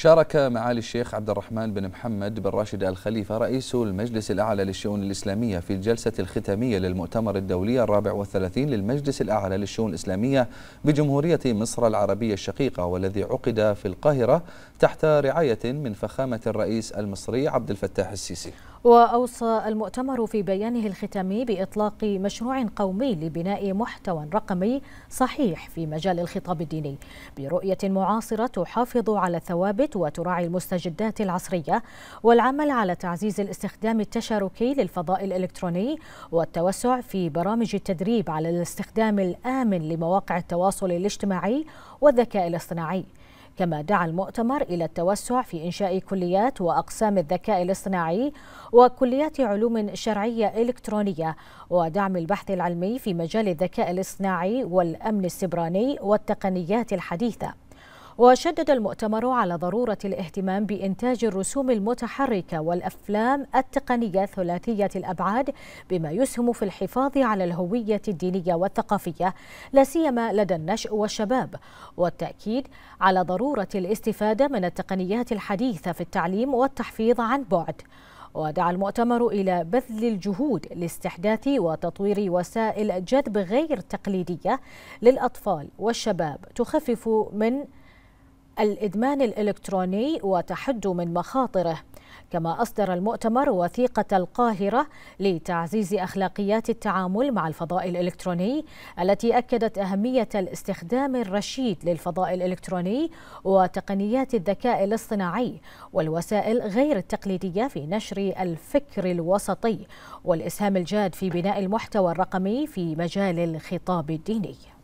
شارك معالي الشيخ عبد الرحمن بن محمد بن راشد الخليفة رئيس المجلس الأعلى للشؤون الإسلامية في الجلسة الختامية للمؤتمر الدولي الرابع والثلاثين للمجلس الأعلى للشؤون الإسلامية بجمهورية مصر العربية الشقيقة والذي عقد في القاهرة تحت رعاية من فخامة الرئيس المصري عبد الفتاح السيسي وأوصى المؤتمر في بيانه الختامي بإطلاق مشروع قومي لبناء محتوى رقمي صحيح في مجال الخطاب الديني برؤية معاصرة تحافظ على الثوابت وتراعي المستجدات العصرية والعمل على تعزيز الاستخدام التشاركي للفضاء الإلكتروني والتوسع في برامج التدريب على الاستخدام الآمن لمواقع التواصل الاجتماعي والذكاء الاصطناعي كما دعا المؤتمر إلى التوسع في إنشاء كليات وأقسام الذكاء الاصطناعي وكليات علوم شرعية إلكترونية ودعم البحث العلمي في مجال الذكاء الاصطناعي والأمن السبراني والتقنيات الحديثة وشدد المؤتمر على ضرورة الاهتمام بإنتاج الرسوم المتحركة والأفلام التقنية ثلاثية الأبعاد بما يسهم في الحفاظ على الهوية الدينية والثقافية لا سيما لدى النشء والشباب والتأكيد على ضرورة الاستفادة من التقنيات الحديثة في التعليم والتحفيظ عن بعد ودعا المؤتمر إلى بذل الجهود لاستحداث وتطوير وسائل جذب غير تقليدية للأطفال والشباب تخفف من الإدمان الإلكتروني وتحد من مخاطره كما أصدر المؤتمر وثيقة القاهرة لتعزيز أخلاقيات التعامل مع الفضاء الإلكتروني التي أكدت أهمية الاستخدام الرشيد للفضاء الإلكتروني وتقنيات الذكاء الاصطناعي والوسائل غير التقليدية في نشر الفكر الوسطي والإسهام الجاد في بناء المحتوى الرقمي في مجال الخطاب الديني